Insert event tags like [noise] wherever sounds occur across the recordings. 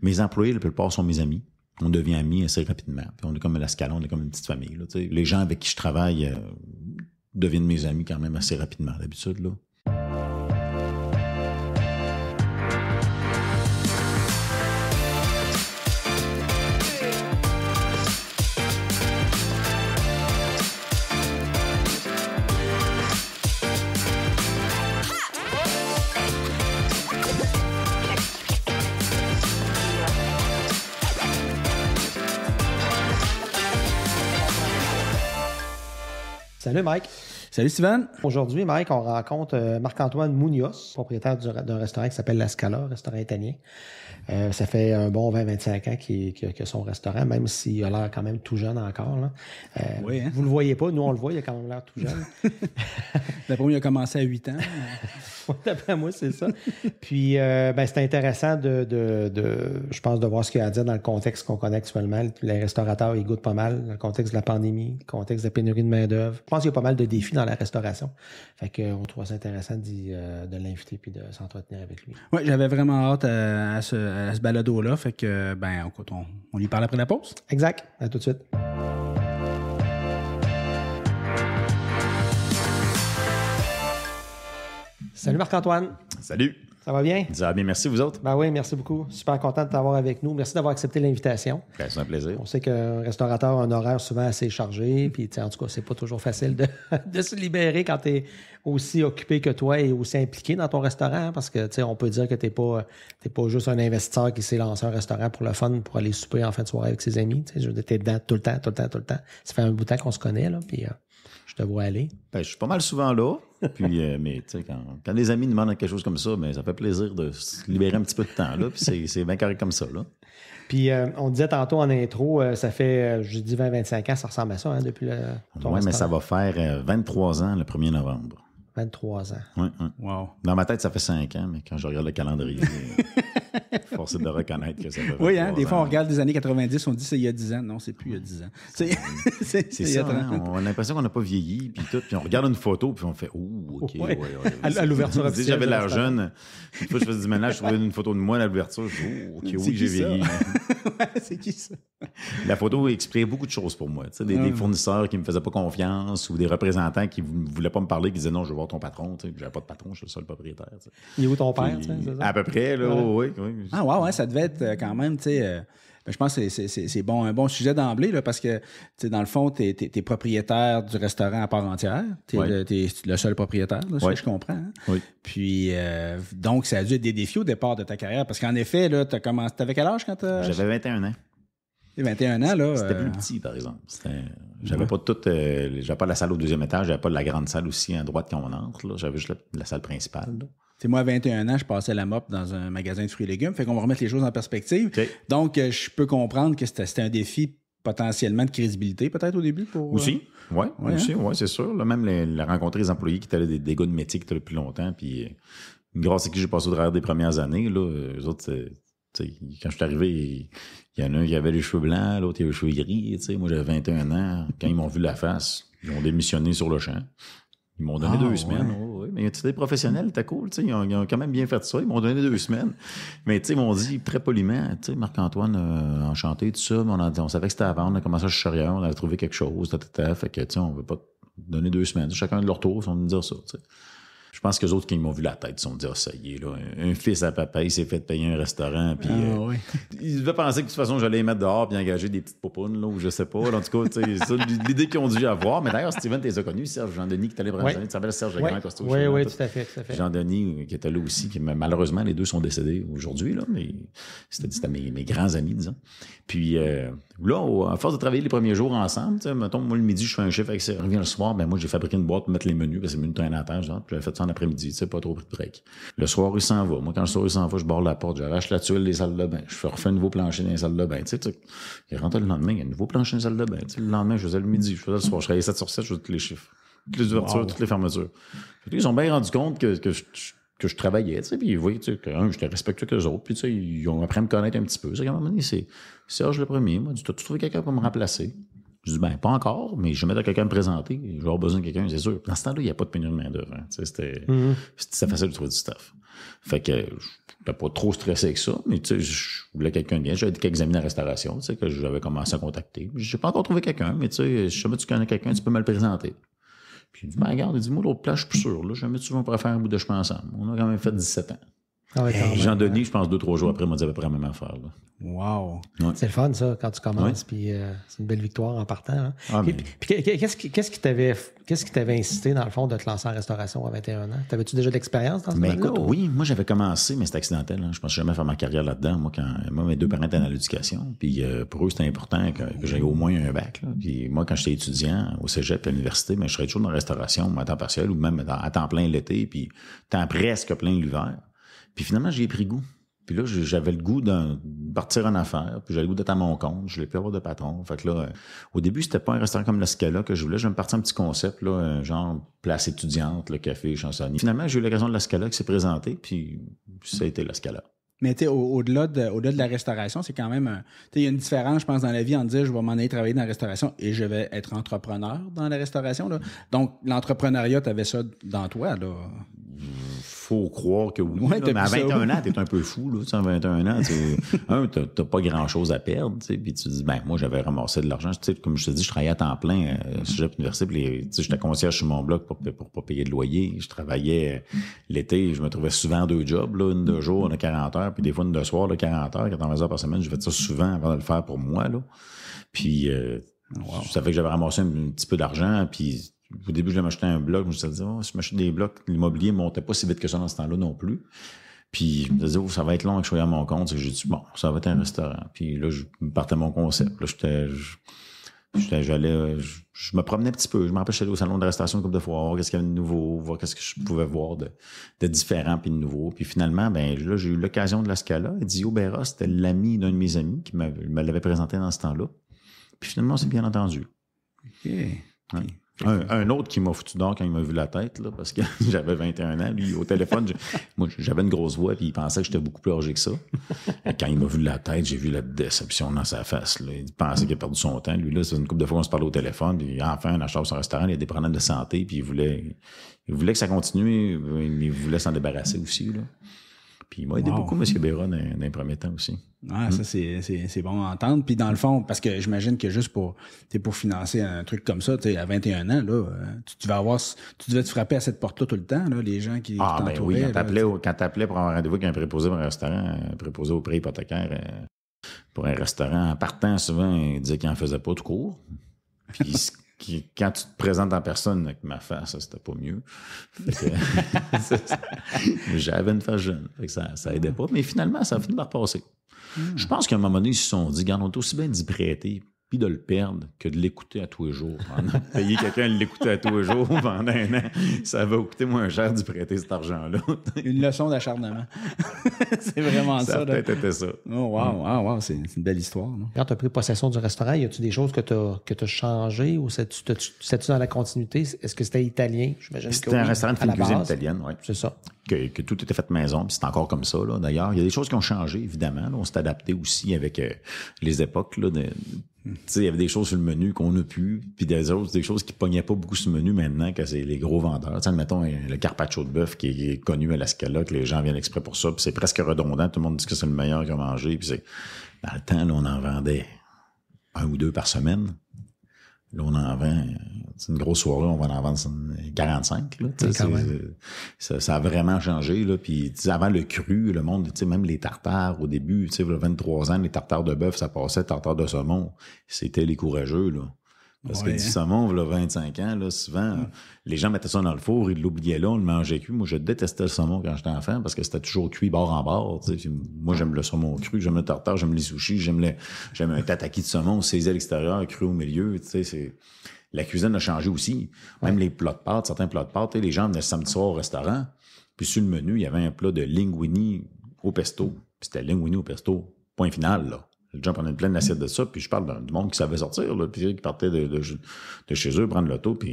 Mes employés, la plupart, sont mes amis. On devient amis assez rapidement. Puis on est comme à l'escalon, on est comme une petite famille. les gens avec qui je travaille euh, deviennent mes amis quand même assez rapidement, d'habitude. him, Mike. Salut Steven. Aujourd'hui, Mike, on rencontre euh, Marc-Antoine Munoz, propriétaire d'un restaurant qui s'appelle La Scala, restaurant italien. Euh, ça fait un bon 20-25 ans qu'il a son restaurant, même s'il a l'air quand même tout jeune encore. Euh, oui, hein? Vous le voyez pas, nous on le voit, il a quand même l'air tout jeune. [laughs] D'après moi, il a commencé à 8 ans. [laughs] D'après moi, c'est ça. Puis, ben, c'est intéressant de, je pense, de voir ce qu'il a à dire dans le contexte qu'on connaît actuellement. Les restaurateurs, ils goûtent pas mal, dans le contexte de la pandémie, le contexte de la pénurie de main-d'œuvre. Je pense qu'il y a pas mal de défis dans restauration. Fait qu'on trouve ça intéressant euh, de l'inviter puis de s'entretenir avec lui. Oui, j'avais vraiment hâte à, ce, balado-là. Fait que, ben, on, on, y parle après la pause. Exact. À tout de suite. Salut Marc-Antoine. Salut. Ça va bien? Ça va bien, merci vous autres. Ben oui, merci beaucoup. Super content de t'avoir avec nous. Merci d'avoir accepté l'invitation. Ben, c'est un plaisir. On sait qu'un restaurateur a un horaire souvent assez chargé, puis en tout cas, c'est pas toujours facile de, [laughs] se libérer quand tu es aussi occupé que toi et aussi impliqué dans ton restaurant, hein, parce que tu sais, on peut dire que tu n'es pas, pas juste un investisseur qui s'est lancé un restaurant pour le fun, pour aller souper en fin de soirée avec ses amis. Tu es dedans tout le temps, tout le temps, tout le temps. Ça fait un bout de temps qu'on se connaît, là, puis euh, je te vois aller. Ben, je suis pas mal souvent là. Puis, euh, mais tu sais, quand, des les amis demandent quelque chose comme ça, mais ben, ça fait plaisir de se libérer un petit peu de temps, là. Puis c'est bien correct comme ça, là. Puis euh, on disait tantôt en intro, euh, ça fait, je dis 20-25 ans, ça ressemble à ça, hein, depuis le. Oui, mais ça va faire 23 ans le 1er novembre. 23 ans. oui. Wow. Dans ma tête, ça fait 5 ans, mais quand je regarde le calendrier. [laughs] [laughs] Force de reconnaître que ça peut Oui, hein, des fois, on regarde des années 90, on dit c'est il y a 10 ans. Non, c'est plus il y a 10 ans. C'est ça. [laughs] ans. Hein. On a l'impression qu'on n'a pas vieilli, puis tout. Puis on regarde une photo, puis on fait Ouh, OK. Ouais. Ouais, à, l'ouverture officielle. J'avais l'air jeune. Une fois, je faisais du ménage, je trouvais une photo de moi à l'ouverture. Je dis oh, OK, oui, j'ai vieilli. [laughs] c'est qui ça? La photo exprimait beaucoup de choses pour moi. Des, ah. fournisseurs qui ne me faisaient pas confiance ou des représentants qui ne voulaient pas me parler, qui disaient non, je veux voir ton patron. Je n'avais pas de patron, je suis le seul propriétaire. Il est où ton père? à peu près, là, oui. Ah, ouais, ouais, ça devait être euh, quand même, tu sais. Euh, ben, je pense que c'est bon, un bon sujet d'emblée, parce que, dans le fond, tu es, propriétaire du restaurant à part entière. Tu es, le seul propriétaire, là, je comprends. Hein. Puis, euh, donc, ça a dû être des défis au départ de ta carrière, parce qu'en effet, là, tu commencé. T'avais quel âge quand tu. J'avais 21 ans. 21 ans, là. C'était plus petit, par exemple. J'avais pas j'avais pas la salle au deuxième étage, j'avais pas la grande salle aussi à droite quand on entre. J'avais juste la, salle principale moi, à 21 ans, je passais la mop dans un magasin de fruits et légumes. Fait qu'on va remettre les choses en perspective. Donc, euh, je peux comprendre que c'était un défi potentiellement de crédibilité, peut-être au début Aussi. Euh, oui, hein? c'est sûr. même les, la rencontrer les employés qui étaient des, dégâts gars de métier qui étaient longtemps. Puis, euh, grâce à qui j'ai passé au travers des premières années, là, autres, quand je suis arrivé, il y en a un qui avait les cheveux blancs, l'autre il avait les cheveux gris. Moi, j'avais 21 ans. Quand ils m'ont vu la face, ils ont démissionné sur le champ. Ils m'ont donné ah, deux semaines. Oh, oui. Mais tu sais, professionnel, c'était cool. Ils ont, ils ont, quand même bien fait ça. Ils m'ont donné deux semaines. Mais ils m'ont dit très poliment Marc-Antoine, euh, enchanté, tout ça. on, on, savait que c'était avant. On a commencé à chercher on avait trouvé quelque chose. Tata, tata, fait que, on ne veut pas donner deux semaines. Chacun de leur tour, ils sont nous dire ça. sais je pense que les autres qui m'ont vu la tête sont dit Ah, oh, ça y est, là, un, fils à papa, il s'est fait payer un restaurant. Puis, ah, euh, oui. Ils devaient penser que de toute façon, j'allais les mettre dehors et engager des petites popounes, là, ou je sais pas. en tout cas, l'idée qu'ils ont dû avoir. Mais d'ailleurs, Steven, tu les as connus, Serge Jean-Denis, qui est allé oui. Tu s'appelles Serge oui. Grand Costaud. Oui, oui, tout. à fait. Jean-Denis, euh, qui était là aussi, qui, malheureusement, les deux sont décédés aujourd'hui, là, mais c'était mes, grands amis, disons. Puis euh, là, à force de travailler les premiers jours ensemble, mettons, moi, le midi, je fais un chiffre avec ça, reviens le soir, ben moi, j'ai fabriqué une boîte pour mettre les menus, parce que les menus, un j'avais fait après midi tu sais, pas trop de break. Le soir, il s'en va. Moi, quand le soir, il s'en va, je barre la porte, j'arrache la tuile des salles de bain, je refais un nouveau plancher dans les salles de bain. Tu sais, il rentre le lendemain, il y a un nouveau plancher dans les salles de bain. le lendemain, je faisais le midi, je faisais le soir, je travaillais 7 sur 7, je faisais tous les chiffres, toutes les ouvertures, toutes les fermetures. ils ont bien rendu compte que, que je, travaillais, tu sais, puis ils voyaient, tu sais, que, un, j'étais respectueux que les autres, puis tu sais, ils ont appris à me connaître un petit peu. C'est c'est Serge le premier, moi, tu as trouvé quelqu'un pour me remplacer. Je dis, ben, pas encore, mais je vais mettre à quelqu'un me présenter. Je besoin de quelqu'un, c'est sûr. Dans ce temps-là, il n'y a pas de pénurie de main-d'œuvre. Hein. Mhm. C'était facile de trouver du stuff. Fait que je pas trop stressé avec ça, mais tu sais, je voulais quelqu'un de bien. J'avais examiner la restauration, tu sais, que j'avais commencé à contacter. Je n'ai pas encore trouvé quelqu'un, mais tu sais, si jamais tu connais quelqu'un, tu peux me le présenter. Puis il dit, ben, regarde, dis-moi l'autre place, je suis plus sûr, là. Jamais tu vas faire un bout de chemin ensemble. On a quand même fait 17 ans. Jean-Denis, euh, je pense, deux, trois jours après, m'a dit à peu la même affaire. Wow! C'est le fun, ça, quand tu commences, puis euh, c'est une belle victoire en partant. qu'est-ce qui t'avait incité, dans le fond, de te lancer en restauration à 21 ans? T'avais-tu déjà de l'expérience dans ce mais Oui, moi, j'avais commencé, mais c'était accidentel. Je hein. Je pensais jamais faire ma carrière là-dedans. Moi, mes deux parents étaient dans l'éducation, puis euh, pour eux, c'était important que, j'aie au moins un bac. Puis moi, quand j'étais étudiant au cégep à l'université, mais je serais toujours dans la restauration, à temps partiel ou même à temps plein l'été, puis temps presque plein l'hiver. Puis finalement, j'ai pris goût. Puis là, j'avais le goût de partir en affaires, puis j'avais le goût d'être à mon compte, je voulais plus avoir de patron. Fait que là, euh, au début, c'était pas un restaurant comme la Scala que je voulais, je me partir un petit concept, là, euh, genre place étudiante, le café, chansonnier. Finalement, j'ai eu l'occasion de la Scala qui s'est présenté, puis ça a été la Mais tu au-delà de, au de la restauration, c'est quand même. Il y a une différence, je pense, dans la vie en dire je vais m'en aller travailler dans la restauration et je vais être entrepreneur dans la restauration. Là. Donc, l'entrepreneuriat, tu ça dans toi. là faut croire que oui. Ouais, à 21 ans, t'es un peu fou, là. À 21 ans, [laughs] un, t'as pas grand-chose à perdre, tu sais. Puis tu dis, ben, moi, j'avais ramassé de l'argent. Tu sais, comme je te dis, je travaillais à temps plein, euh, mm-hmm. sujet universitaire. Puis, tu j'étais concierge sur mon bloc pour, pour pas payer de loyer. Je travaillais euh, l'été, je me trouvais souvent deux jobs, là, une de mm-hmm. jour, une de 40 heures, puis des fois une de soir, de 40 heures, 40 heures par semaine. Je fais ça souvent avant de le faire pour moi, là. Puis, euh, fait que j'avais ramassé un, un petit peu d'argent, puis au début, je m'acheter un bloc. Je me suis dit, oh, si je m'achète des blocs, l'immobilier ne montait pas si vite que ça dans ce temps-là non plus. Puis je me disais, oh, ça va être long que je sois à mon compte. J'ai dit, bon, ça va être un restaurant. Puis là, je partais mon concept. Là, j'étais. je, me promenais un petit peu. Je m'empêchais d'aller au salon de restauration comme de fois, voir qu'est-ce qu'il y avait de nouveau, voir qu'est-ce que je pouvais voir de, différent puis de nouveau. Puis finalement, ben j'ai eu l'occasion de la Scala. Dio Berra, c'était l'ami d'un de mes amis qui me l'avait présenté dans ce temps-là. Puis finalement, c'est bien entendu. OK. Un, autre qui m'a foutu d'or quand il m'a vu la tête, là, parce que [laughs] j'avais 21 ans. Lui, au téléphone, moi, j'avais une grosse voix, puis il pensait que j'étais beaucoup plus âgé que ça. quand il m'a vu la tête, j'ai vu la déception dans sa face. Là. Il pensait qu'il a perdu son temps. Lui, là, c'est une couple de fois qu'on se parlait au téléphone, puis enfin, on achetait son restaurant, il a des problèmes de santé, puis il voulait, il voulait que ça continue, il voulait s'en débarrasser aussi. Là. Puis il m'a aidé beaucoup, M. Béra, d'un premier temps aussi. Ah, ça, mm. c'est bon à entendre. Puis dans le fond, parce que j'imagine que juste pour, pour financer un truc comme ça, à 21 ans, là, tu, vas avoir, tu devais te frapper à cette porte-là tout le temps, là, les gens qui. Ah, ben oui, quand tu appelais pour avoir un rendez-vous avec un préposé pour un restaurant, un préposé au prêt hypothécaire euh, pour un restaurant, en partant, souvent, il disait qu'il n'en faisait pas tout cours, Puis quand tu te présentes en personne avec ma femme, ça, c'était pas mieux. [laughs] J'avais une femme jeune. ça, ça aidait ah. pas. Mais finalement, ça a fini par passer. Hmm. Je pense qu'à un moment donné, ils se sont dit, garde, on aussi bien d'y prêter puis de le perdre que de l'écouter à tous les jours. [laughs] Payer quelqu'un de l'écouter à tous les jours [laughs] pendant un an, ça va coûter moins cher d'y prêter cet argent-là. [laughs] une leçon d'acharnement. c'est vraiment ça. Ça peut ça. Oh, mm. wow, wow, c'est une belle histoire. Quand tu as pris possession du restaurant, y a-tu des choses que tu as, que as changées ou c'est tu dans la continuité? Est-ce que c'était italien? C'était un restaurant de cuisine italienne, C'est ça. Que, tout était fait maison, puis c'est encore comme ça, d'ailleurs. Il y a des choses qui ont changé, évidemment. On s'est adapté aussi avec euh, les époques. Là, de, il y avait des choses sur le menu qu'on n'a plus, puis des autres, des choses qui pognaient pas beaucoup sur le menu maintenant, que c'est les gros vendeurs. mettons le carpaccio de bœuf qui, est connu à l'escalade que les gens viennent exprès pour ça, puis c'est presque redondant, tout le monde dit que c'est le meilleur qu'ils ont mangé, puis c'est... Dans le temps, on en vendait un ou deux par semaine. Là, on en vend. Euh, c'est une grosse soirée, on va en vendre 45. Là, Ça, a vraiment changé. Là. Puis avant le cru, le monde, même les tartares au début, tu sais, 23 ans, les tartares de bœuf, ça passait, tartare de saumon. C'était les courageux. Là. Parce que du saumon, là, 25 ans, souvent, mm. les gens mettaient ça dans le four, ils l'oubliaient là, on le mangeait cuit. Moi, je détestais le saumon quand j'étais enfant parce que c'était toujours cuit bord en bord. moi, j'aime le saumon cru, j'aime le tartare, j'aime les sushis, j'aime un tataki de saumon, saisi à l'extérieur, cru au milieu. C'est... La cuisine a changé aussi. Même les plats de pâtes, certains plats de pâtes, les gens venaient le samedi soir au restaurant, puis sur le menu, il y avait un plat de linguini au pesto. Puis c'était linguini au pesto, point final, là. Le jump en une pleine assiette de ça, puis je parle du monde qui savait sortir, puis qui partait de, de, chez eux, prendre l'auto, puis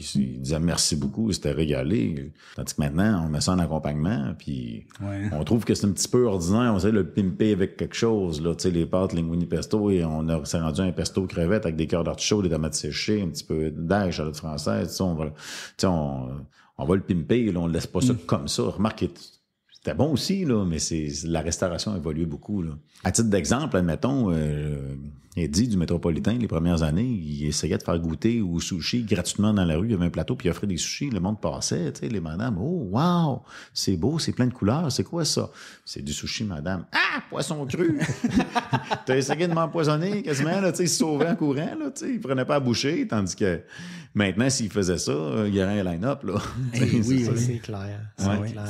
ils il disaient merci beaucoup, c'était régalé. Tandis que maintenant, on met ça en accompagnement, puis on trouve que c'est un petit peu ordinaire, on sait le pimper avec quelque chose, là, tu sais, les pâtes, linguini pesto, et on s'est rendu un pesto crevette avec des cœurs d'artichaut, des tomates séchées, un petit peu d'ail, chalotte française, on va, on, on, va le pimper, là, on ne laisse pas ça mm. comme ça. Remarque, c'était bon aussi, là, mais c'est la restauration a évolué beaucoup. Là. À titre d'exemple, admettons, euh, il dit du métropolitain, les premières années, il essayait de faire goûter ou sushi gratuitement dans la rue. Il y avait un plateau, puis il offrait des sushis. Le monde passait, tu sais, les madames. Oh, wow! C'est beau, c'est plein de couleurs. C'est quoi ça? C'est du sushi, madame. Ah! Poisson cru! [laughs] T'as essayé de m'empoisonner quasiment, là, tu sais, sauvé en courant, là, tu sais. Il prenait pas à boucher, tandis que maintenant, s'il faisait ça, il y aurait un line-up, là. Eh oui, [laughs] c'est clair. Ouais. clair.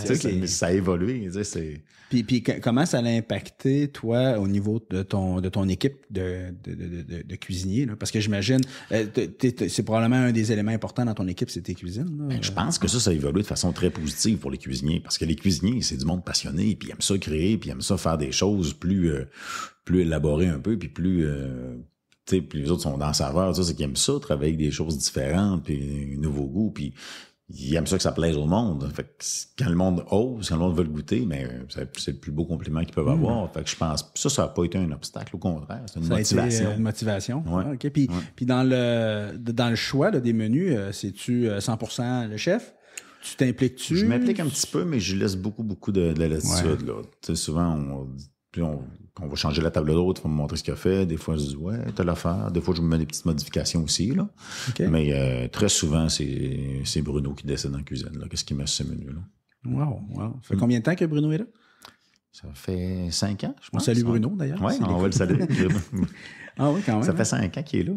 Ça, a évolué. C'est puis, puis comment ça l'a impacté, toi, au niveau de ton, de ton équipe de, cuisiniers? Parce que j'imagine, euh, c'est probablement un des éléments importants dans ton équipe, c'est tes cuisines. Ben, je pense que ça, ça a évolué de façon très positive pour les cuisiniers. Parce que les cuisiniers, c'est du monde passionné, puis ils aiment ça créer, puis ils aiment ça faire des choses plus, euh, plus élaborées un peu, puis plus... Euh, sais, puis les autres sont dans saveur, ça, c'est qu'ils aiment ça, travailler avec des choses différentes, puis un nouveau goût, puis il aime ça que ça plaise au monde. quand le monde ose, quand le monde veut le goûter, mais euh, c'est le plus beau compliment qu'ils peuvent mm. avoir. je pense ça, ça n'a pas été un obstacle, au contraire. C'est une motivation. puis, dans le dans le choix des menus, c'est-tu euh, 100 euh, le chef? Tu t'impliques-tu? Je m'implique un petit peu, mais je laisse beaucoup, beaucoup de, latitude. Souvent, on, on va changer la table d'autre il faut me montrer ce qu'il a fait. Des fois, je dis, ouais, t'as l'affaire. Des fois, je me mets des petites modifications aussi. Là. Mais euh, très souvent, c'est Bruno qui décède en cuisine. Qu'est-ce qu'il met sur ce menu? Là. Wow, wow. Ça fait hmm. combien de temps que Bruno est là? Ça fait cinq ans, je pense. On salue Bruno, d'ailleurs. Oui, on va le saluer. [laughs] ah oui, quand même. Ça fait hein. cinq ans qu'il est là.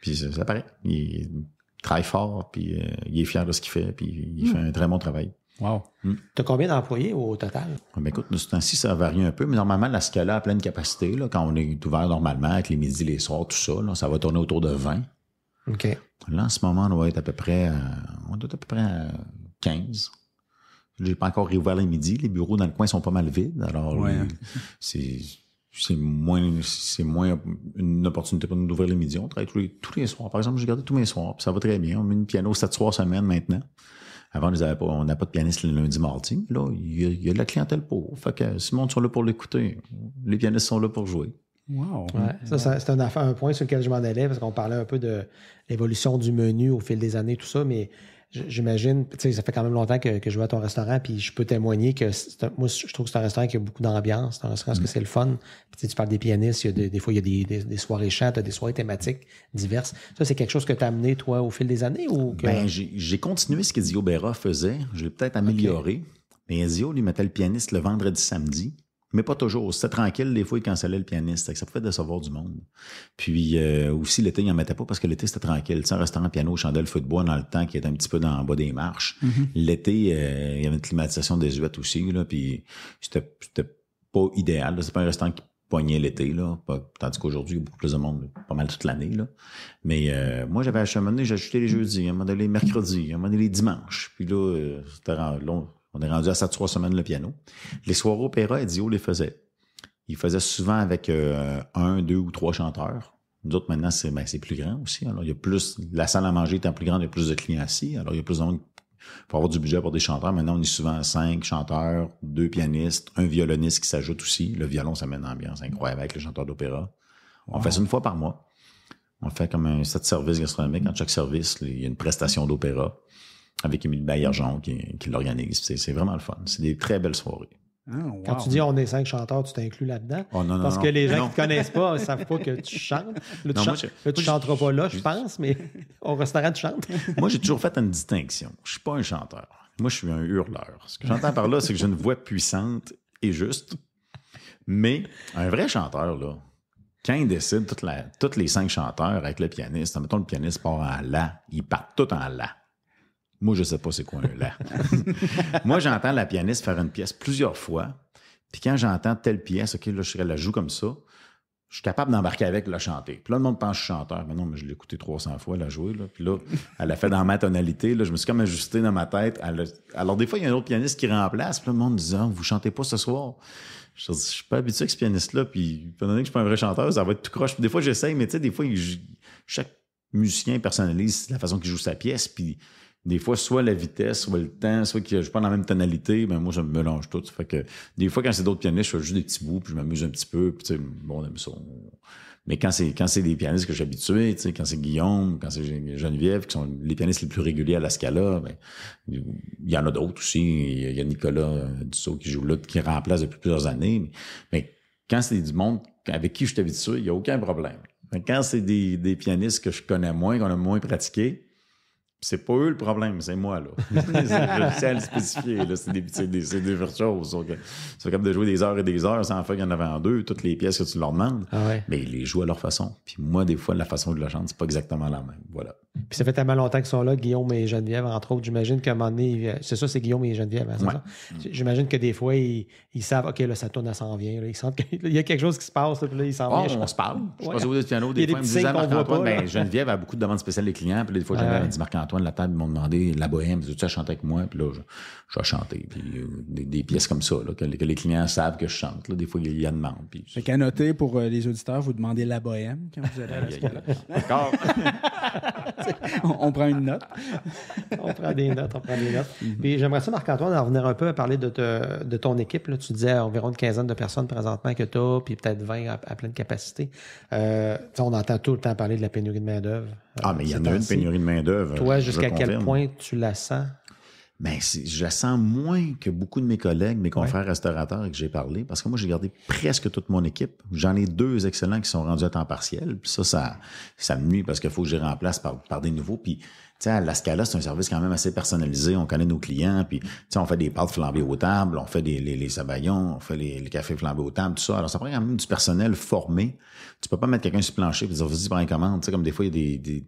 Puis ça, paraît. Il travaille fort, puis euh, il est fier de ce qu'il fait, puis il hmm. fait un très bon travail. Wow. Hmm. Tu as combien d'employés au total? Ah, ben écoute, de ce temps-ci, ça varie un peu, mais normalement, la Scala à pleine capacité, là, quand on est ouvert normalement, avec les midis, les soirs, tout ça, ça va tourner autour de 20. OK. Là, en ce moment, on va être à peu près, euh, on doit être à peu près 15. Euh, j'ai pas encore réouvert les midis. Les bureaux dans le coin sont pas mal vides. Alors, hein. [laughs] c'est moins moins une opportunité pour nous d'ouvrir les midis. On travaille tous les, tous les soirs. Par exemple, j'ai gardé tous mes soirs. Puis ça va très bien. On met une piano 7 soirs semaine maintenant. Avant, on n'a pas de pianiste le lundi, mardi. Là, il y, a de la clientèle pour. Fait que si sont là pour l'écouter, les pianistes sont là pour jouer. Wow. ça, c'est un, un, point sur lequel je m'en allais parce qu'on parlait un peu de l'évolution du menu au fil des années, tout ça, mais J'imagine, tu sais, ça fait quand même longtemps que, je vais à ton restaurant, puis je peux témoigner que moi, je trouve que c'est un restaurant qui a beaucoup d'ambiance. C'est un restaurant, que mm. c'est le fun. Puis, tu parles des pianistes, des fois, il y a des, des, soirées chantes, des soirées thématiques diverses. Ça, c'est quelque chose que tu as amené, toi, au fil des années ou que... ben, j'ai continué ce Zio Bera faisait. Je l'ai peut-être amélioré. Mais Zio, lui, mettait le pianiste le vendredi samedi mais pas toujours. C'était tranquille, des fois, ils cancelaient le pianiste. Ça pouvait décevoir du monde. Puis euh, aussi, l'été, ils n'en mettait pas parce que l'été, c'était tranquille. C'est un restaurant piano, chandelle, feu de dans le temps qui était un petit peu dans, en bas des marches. Mm-hmm. L'été, euh, il y avait une climatisation désuète aussi, puis c'était pas idéal. C'est pas un restaurant qui poignait l'été, là. tandis qu'aujourd'hui, il y a beaucoup plus de monde, pas mal toute l'année, là. Mais euh, moi, j'avais acheté, j'ai ajouté les jeudis, un moment donné, les mercredis, un moment donné, les dimanches. Puis là, c'était long on est rendu à ça trois semaines le piano. Les soirées opéra, Dio les faisait. Il faisait souvent avec euh, un, deux ou trois chanteurs. D'autres maintenant, c'est ben, plus grand aussi. Alors, il y a plus, la salle à manger étant plus grande, il y a plus de clients assis. Alors, il y a plus de pour avoir du budget pour des chanteurs. Maintenant, on est souvent cinq chanteurs, deux pianistes, un violoniste qui s'ajoute aussi. Le violon, ça met une ambiance incroyable avec les chanteurs d'opéra. On fait ça une fois par mois. On fait comme un set service gastronomique. En chaque service, il y a une prestation d'opéra avec Émile Baillargeon qui, qui l'organise. C'est vraiment le fun. C'est des très belles soirées. Ah, quand tu dis on est cinq chanteurs, tu t'inclus là-dedans. Oh, parce que les gens qui ne connaissent pas ne savent pas que tu chantes. [laughs] Là, tu, ne chanteras pas là, je, pense, mais [laughs] au restaurant, tu chantes. [laughs] moi, j'ai toujours fait une distinction. Je ne suis pas un chanteur. Moi, je suis un hurleur. Ce que j'entends par là, c'est que j'ai une voix puissante et juste. Mais un vrai chanteur, là, quand il décide, tous les cinq chanteurs avec le pianiste, mettons le pianiste part en la, il part tout en la. Moi, je ne sais pas c'est quoi un [laughs] Moi, j'entends la pianiste faire une pièce plusieurs fois. Puis quand j'entends telle pièce, OK, là, je la joue comme ça. Je suis capable d'embarquer avec, la chanter. Puis là, le monde pense je chanteur. Mais non, mais je l'ai écouté 300 fois, la jouer. Là. Puis là, elle l'a fait dans ma tonalité. Là, je me suis comme ajusté dans ma tête. Alors, des fois, il y a un autre pianiste qui remplace. Puis là, le monde me dit ah, Vous chantez pas ce soir je, suis pas habitué avec ce pianiste-là, puis pendant que je suis pas un vrai chanteur, ça va être tout croche. Des fois, j'essaye, mais tu sais, des fois, chaque musicien personnalise la façon qu'il joue sa pièce, puis des fois, soit la vitesse, soit le temps, soit que je dans la même tonalité, mais ben, moi, je me mélange tout. Fait que des fois, quand c'est d'autres pianistes, je fais juste des petits bouts, puis je m'amuse un petit peu, bon, on Mais quand c'est quand c'est des pianistes que j'habitue, tu sais, quand c'est Guillaume, quand c'est Geneviève, qui sont les pianistes les plus réguliers à la Scala, ben, il y en a d'autres aussi. Il y a Nicolas euh, Dussault qui joue là, qui remplace depuis plusieurs années. Mais, quand c'est du monde avec qui je suis habitué, il n'y a aucun problème. Mais quand c'est des, des pianistes que je connais moins, qu'on a moins pratiqué, c'est pas eux le problème, c'est moi, là. [laughs] c'est à le spécifier, là. C'est des, c'est des, c'est des comme de jouer des heures et des heures sans faire qu'il y en avait en deux, toutes les pièces que tu leur demandes. Ah Mais ils les jouent à leur façon. Puis moi, des fois, la façon de la chante, c'est pas exactement la même. Voilà. Puis ça fait tellement longtemps qu'ils sont là, Guillaume et Geneviève, entre autres. J'imagine qu'à un moment donné, euh, c'est ça, c'est Guillaume et Geneviève. Hein, J'imagine que des fois, ils, savent, OK, là, ça tourne, ça s'en vient. ils sentent qu'il [laughs] y a quelque chose qui se passe, puis là, ils s'en oh, viennent. On se parle. Je vous passe au piano, des, fois, ils me disent, Marc-Antoine, ben, Geneviève a beaucoup de demandes spéciales des clients. Puis là, des fois, Geneviève dit, Marc-Antoine, la table, ils m'ont demandé la bohème, tu as chanté avec moi. Puis là, je, je vais chanter. Puis euh, des, pièces comme ça, que, les clients savent que je chante. des fois, ils y en demandent. Fait qu'à noter pour euh, les auditeurs, vous demandez la bohème quand vous allez [laughs] [laughs] on, prend une note. on prend des notes, on prend des notes. Mhm. Puis j'aimerais ça, Marc-Antoine, en revenir un peu à parler de, de ton équipe. Là. Tu disais environ une quinzaine de personnes présentement que tu as, puis peut-être 20 à, pleine capacité. Euh, on entend tout le temps parler de la pénurie de main-d'œuvre. Ah, mais euh, il y en a une pénurie de main-d'œuvre. Toi, jusqu'à quel point tu la sens? mais ben, je sens moins que beaucoup de mes collègues, mes confrères restaurateurs restaurateurs que j'ai parlé, parce que moi, j'ai gardé presque toute mon équipe. J'en ai deux excellents qui sont rendus à temps partiel. Puis ça, ça, ça me nuit parce qu'il faut que j'y remplace par, par des nouveaux. Puis, tu sais, à la Scala, c'est un service quand même assez personnalisé. On connaît nos clients. Puis, tu sais, on fait des pâtes flambées aux tables, on fait des, les, les sabayons, on fait les, cafés flambés aux tables, tout ça. Alors, ça prend quand même du personnel formé. Tu peux pas mettre quelqu'un sur le plancher et dire, vas-y, prends une commande. Tu sais, comme des fois, il y a des,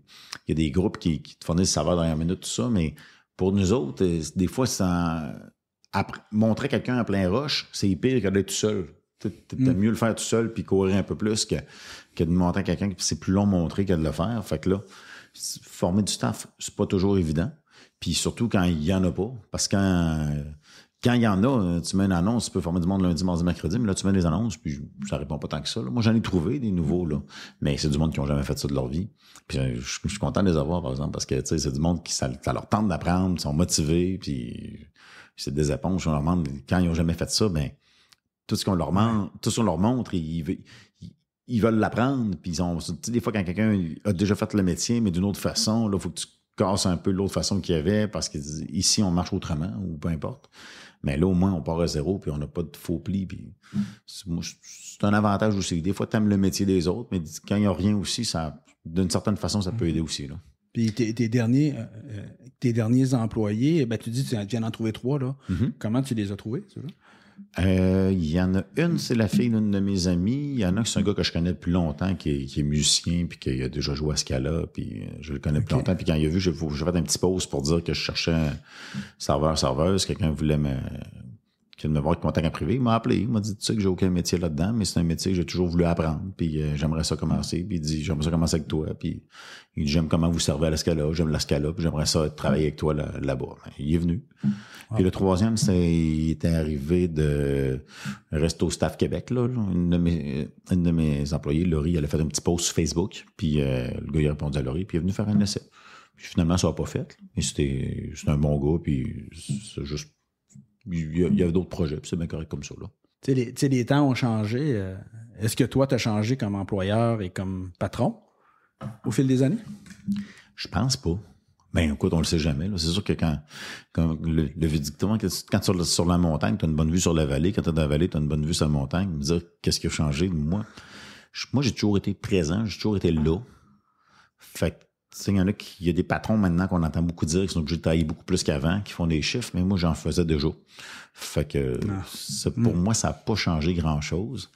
il y a des groupes qui, qui te fournissent le serveur dans minute, tout ça, mais pour nous autres, euh, des fois, ça montrer quelqu'un en plein roche, c'est pire que d'être tout seul. T'as mm. mieux le faire tout seul puis courir un peu plus que, de montrer à quelqu'un qui c'est plus long montrer que de le faire. Fait que là, former du staff, c'est pas toujours évident. Puis surtout quand il y en a pas. Parce que quand il y en a, euh, tu mets une annonce, tu peux former du monde lundi, mardi, mercredi, mais là, tu mets des annonces, puis ça répond pas tant que ça. Moi, j'en ai trouvé des nouveaux, là, mais c'est du monde qui n'ont jamais fait ça de leur vie. Puis euh, je, suis content de les avoir, par exemple, parce que c'est du monde qui, ça, leur tente d'apprendre, ils sont motivés, puis c'est des éponges. On leur demande, quand ils n'ont jamais fait ça, ben tout ce qu'on leur, montre, tout ce qu'on leur montre, ils, veulent l'apprendre. Puis ont, des fois, quand quelqu'un a déjà fait le métier, mais d'une autre façon, là, faut que tu casse un peu l'autre façon qu'il y avait parce ici on marche autrement ou peu importe. Mais là, au moins, on part à zéro puis on n'a pas de faux plis. c'est un avantage aussi. Des fois, tu aimes le métier des autres, mais quand il n'y a rien aussi, ça, d'une certaine façon, ça peut aider mm-hmm. aussi. Là. Puis tes, derniers, euh, euh, tes derniers employés, ben, tu dis tu viens d'en trouver trois. Là. Mm-hmm. Comment tu les as trouvés, euh, il y en a une, c'est la fille d'une de mes amies. Il y en a qui c'est un gars que je connais depuis longtemps, qui est, musicien, puis qui a déjà joué à ce Scala, puis euh, je le connais depuis longtemps. Puis quand il a vu, je fait un petit pause pour dire que je cherchais serveur-serveuse. Quelqu'un voulait me qui de me voir de contact en privé, il m'a appelé, il m'a dit, tu sais que j'ai aucun métier là-dedans, mais c'est un métier que j'ai toujours voulu apprendre, puis euh, j'aimerais ça commencer, puis il dit, j'aimerais ça commencer avec toi, puis il dit, j'aime comment vous servez à Scala, j'aime Scala, puis j'aimerais ça travailler avec toi là-bas. Ben, il est venu. Puis le troisième, c'est, il était arrivé de Resto Staff Québec, là, une de mes, une de mes employées, Laurie, elle a fait un petit post sur Facebook, puis euh, le gars, il a répondu à Laurie, puis il est venu faire un essai. Puis finalement, ça n'a pas fait, mais c'était, c'était un bon gars, puis c'est juste il y, a, d'autres projets, c'est bien correct comme ça. Là. les, temps ont changé. Euh. Est-ce que toi, tu as changé comme employeur et comme patron au fil des années? Je pense pas. Ben, écoute, on le sait jamais. C'est sûr que quand, quand le, le quand tu es sur la montagne, tu as une bonne vue sur la vallée. Quand tu es dans la vallée, tu as une bonne vue sur la montagne. Me dire, qu'est-ce qui a changé moi? moi, j'ai toujours été présent, j'ai toujours été là. Fait il y a des patrons maintenant qu'on entend beaucoup dire qui sont obligés de tailler beaucoup plus qu'avant, qui font des chiffres, mais moi, j'en faisais deux Fait que, ah. hmm. pour moi, ça n'a pas changé grand chose.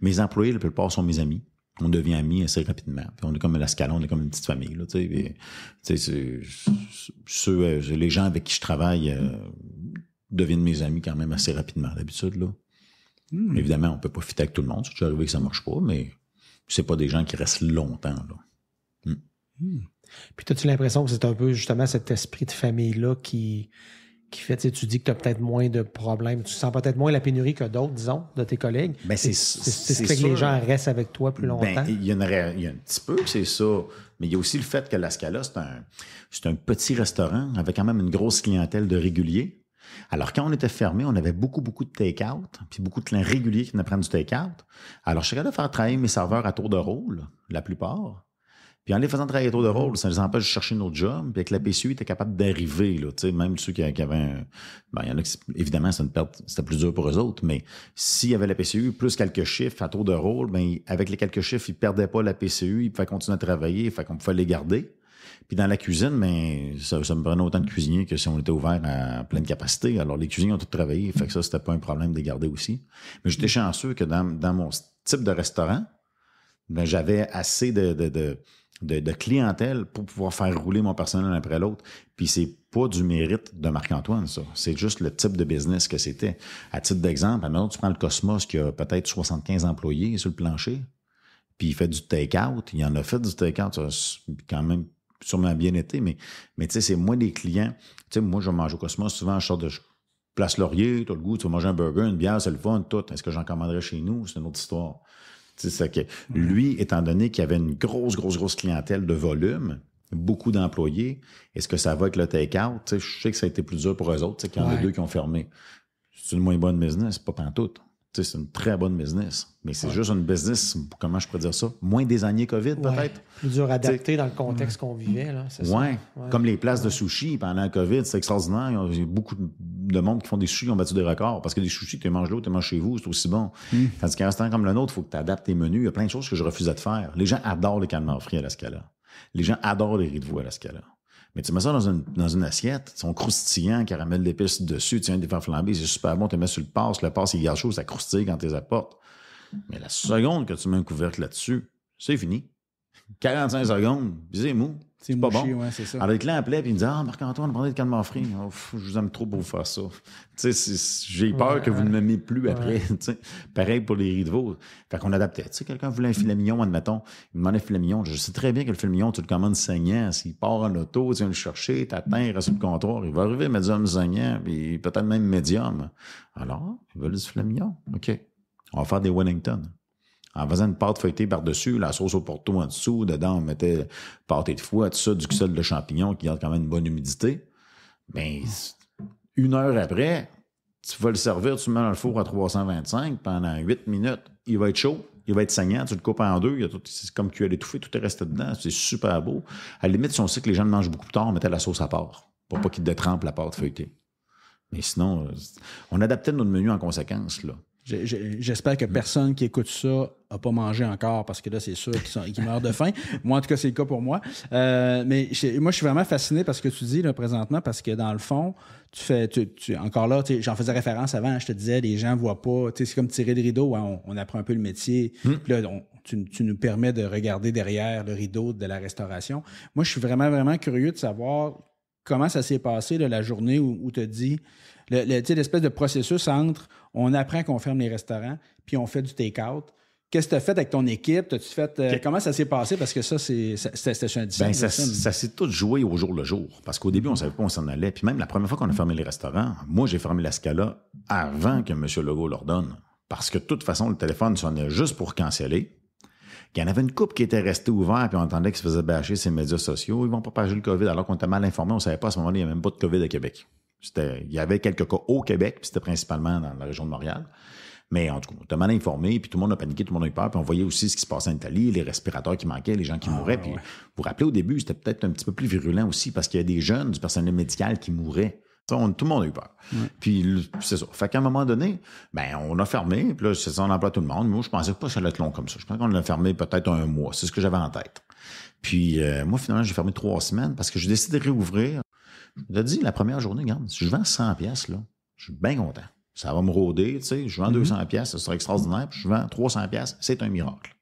Mes employés, la plupart sont mes amis. On devient amis assez rapidement. Puis on est comme à on est comme une petite famille. les gens avec qui je travaille euh, deviennent mes amis quand même assez rapidement d'habitude. Hmm. Évidemment, on peut pas fitter avec tout le monde. C'est arrivé que ça marche pas, mais c'est pas des gens qui restent longtemps. Là. Hmm. Puis as-tu l'impression que c'est un peu justement cet esprit de famille-là qui, fait, tu, tu dis que tu as peut-être moins de problèmes, tu sens peut-être moins la pénurie que d'autres, disons, de tes collègues. Mais ben, c'est ce qui fait que les gens restent avec toi plus ben, longtemps. il, y, a un petit peu c'est ça, mais il y a aussi le fait que la Scala, c'est un, petit restaurant avec quand même une grosse clientèle de réguliers. Alors, quand on était fermé, on avait beaucoup, beaucoup de take-out, puis beaucoup de clients réguliers qui venaient prendre du take-out. Alors, je suis de faire travailler mes serveurs à tour de rôle, la plupart. Puis en les faisant travailler trop de rôle, ça les empêche de chercher notre job. Puis avec la PCU, tu capable d'arriver, là, même ceux qui, avaient. Ben, il y en a qui, évidemment, c'est une perte, c'était plus dur pour eux autres, mais s'il y avait la PCU, plus quelques chiffres à trop de rôle, ben, avec les quelques chiffres, ils ne perdaient pas la PCU, ils pouvaient continuer à travailler, fait qu'on pouvait les garder. Puis dans la cuisine, mais ben, ça, ça, me prenait autant de cuisiniers que si on était ouvert à pleine capacité. Alors les cuisiniers ont tout travaillé, fait que ça, c'était pas un problème de les garder aussi. Mais j'étais chanceux que dans, mon type de restaurant, ben, j'avais assez de de, clientèle pour pouvoir faire rouler mon personnel après l'autre. Puis c'est pas du mérite de Marc-Antoine, ça. C'est juste le type de business que c'était. À titre d'exemple, maintenant tu prends le Cosmos qui a peut-être 75 employés sur le plancher, puis il fait du take-out. Il en a fait du take-out, ça a quand même sûrement bien été, mais, mais tu sais, c'est moi des clients. Tu sais, moi, je mange au Cosmos, souvent, je sors de Place Laurier, tu as le goût, tu vas manger un burger, une bière, c'est le fun, tout. Est-ce que j'en commanderais chez nous? C'est une autre histoire que lui, étant donné qu'il avait une grosse, grosse, grosse clientèle de volume, beaucoup d'employés, est-ce que ça va avec le take-out? Je sais que ça a été plus dur pour eux autres, qu'il y en a deux qui ont fermé. C'est une moins bonne business, pas pantoute c'est une très bonne business. Mais c'est juste une business, comment je pourrais dire ça? Moins des années COVID, peut-être. Plus dur adapter dans le contexte mm. qu'on vivait, là. Comme les places de sushi pendant la COVID, c'est extraordinaire. Il y a beaucoup de monde qui font des sushis qui ont battu des records. Parce que des sushis, tu les manges là, tu manges chez vous, c'est aussi bon. Parce mm. Tandis qu'un restaurant comme le nôtre, il faut que tu adaptes tes menus. Il y a plein de choses que je refusais de faire. Les gens adorent les calmars frits à la scala. Les gens adorent les riz de veau à la scala. Mais tu mets ça dans une, dans une assiette, son croustillant caramel d'épices dessus, tu viens de les faire c'est super bon, tu mets sur le passe, le passe, il garde chaud, ça croustille quand tu les apportes. Mais la seconde que tu mets un couvercle là-dessus, c'est fini. 45 [laughs] secondes, c'est mou. C'est pas bon. Ouais, ça. Alors, le client appelait et il me disait Ah, Marc-Antoine, prenez le calme frais. Oh, je vous aime trop pour faire ça. J'ai peur que vous ne m'aimiez plus après. [laughs] Pareil pour les rideaux Fait qu'on adaptait. Quelqu'un voulait un filet mignon, admettons, il me demandait un filet mignon. Je sais très bien que le filet mignon, tu le commandes saignant. S'il part en auto, tu viens le chercher, t'atteins, il reste le comptoir. Il va arriver médium saignant, puis peut-être même médium. Alors, il veut du filet mignon. OK. On va faire des Wellington en faisant une pâte feuilletée par-dessus, la sauce au porto en dessous, dedans, on mettait pâté de foie, tout ça, du sel de champignon qui garde quand même une bonne humidité. Mais ben, une heure après, tu vas le servir, tu le mets dans le four à 325 pendant 8 minutes. Il va être chaud, il va être saignant, tu le coupes en deux, c'est comme tu as étouffé, tout est resté dedans, c'est super beau. À la limite, si on sait que les gens mangent beaucoup plus tard, on mettait la sauce à part pour pas qu'ils détrempent la pâte feuilletée. Mais sinon, euh, on adaptait notre menu en conséquence, là. J'espère que personne qui écoute ça n'a pas mangé encore parce que là, c'est sûr qu'ils meurent de faim. [laughs] moi, en tout cas, c'est le cas pour moi. Euh, mais moi, je suis vraiment fasciné par ce que tu dis là, présentement parce que dans le fond, tu fais. encore là, j'en faisais référence avant, je te disais, les gens ne voient pas. C'est comme tirer le rideau, hein, on, apprend un peu le métier. Hmm. Puis là, tu, nous permets de regarder derrière le rideau de la restauration. Moi, je suis vraiment, vraiment curieux de savoir comment ça s'est passé la journée où, tu as dit l'espèce de processus entre on apprend qu'on ferme les restaurants, puis on fait du take-out. Qu'est-ce que tu as fait avec ton équipe? fait, euh, Comment ça s'est passé? Parce que ça, c'est un ben, Ça, ça s'est tout joué au jour le jour. Parce qu'au début, on ne savait pas où on s'en allait. Puis même la première fois qu'on a fermé les restaurants, moi, j'ai fermé la Scala avant que M. Legault l'ordonne. Parce que de toute façon, le téléphone sonnait juste pour canceller. Il y en avait une coupe qui était restée ouverte, puis on entendait qu'ils se faisaient bâcher ses médias sociaux. Ils vont propager le COVID alors qu'on était mal informé. On ne savait pas à ce moment-là, il n'y avait même pas de COVID à Québec il y avait quelques cas au Québec, puis c'était principalement dans la région de Montréal. Mais en tout cas, on était mal informé, puis tout le monde a paniqué, tout le monde a eu peur, puis on voyait aussi ce qui se passait en Italie, les respirateurs qui manquaient, les gens qui ah, mouraient. Puis vous vous rappelez, au début, c'était peut-être un petit peu plus virulent aussi, parce qu'il y a des jeunes du personnel médical qui mouraient. tout le monde a eu peur. Puis c'est ça. Fait qu'à un moment donné, ben, on a fermé, puis là, c'est ça, on emploie tout le monde. Moi, je pensais pas que ça allait être long comme ça. Je pense qu'on l'a fermé peut-être un mois. C'est ce que j'avais en tête. Puis euh, moi, finalement, j'ai fermé trois semaines parce que j'ai décidé de réouvrir je l'ai dit, la première journée, regarde, si je vends 100 pièces là, je suis bien content. Ça va me rôder, tu sais, je vends 200 mhm. pièces, ce serait extraordinaire, puis je vends 300 pièces, c'est un miracle.